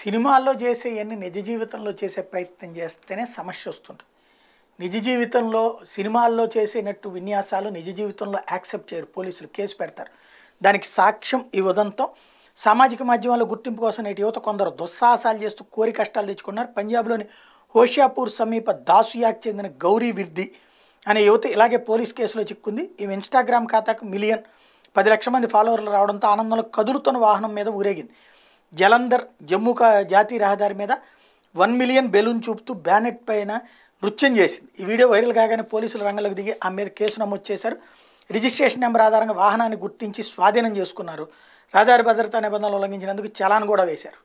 సినిమాల్లో చేసే అన్ని నిజ జీవితంలో చేసే ప్రయత్నం చేస్తేనే సమస్య వస్తుంటుంది నిజ జీవితంలో సినిమాల్లో చేసేటట్టు విన్యాసాలు నిజ జీవితంలో యాక్సెప్ట్ చేయరు పోలీసులు కేసు పెడతారు దానికి సాక్ష్యం ఈ ఉదంతం సామాజిక మాధ్యమాల గుర్తింపు కోసం నేటి యువత కొందరు దుస్సాహసాలు చేస్తూ కోరి కష్టాలు తెచ్చుకున్నారు పంజాబ్లోని హోషియాపూర్ సమీప దాసుయాకు చెందిన గౌరీ విర్ది అనే యువత ఇలాగే పోలీస్ కేసులో చిక్కుంది ఈమె ఇన్స్టాగ్రామ్ ఖాతాకు మిలియన్ పది లక్షల మంది ఫాలోవర్లు రావడంతో ఆనందంలో కదులుతున్న వాహనం మీద ఊరేగింది జలంధర్ జమ్మూ జాతీయ రహదారి మీద వన్ మిలియన్ బెలూన్ చూపుతూ బ్యానెట్ పైన నృత్యం చేసింది ఈ వీడియో వైరల్ కాగానే పోలీసులు రంగంలోకి దిగి ఆ మీద కేసు నమోదు చేశారు రిజిస్ట్రేషన్ నెంబర్ ఆధారంగా వాహనాన్ని గుర్తించి స్వాధీనం చేసుకున్నారు రహదారి భద్రతా నిబంధనలు ఉల్లంఘించినందుకు చలాన్ కూడా వేశారు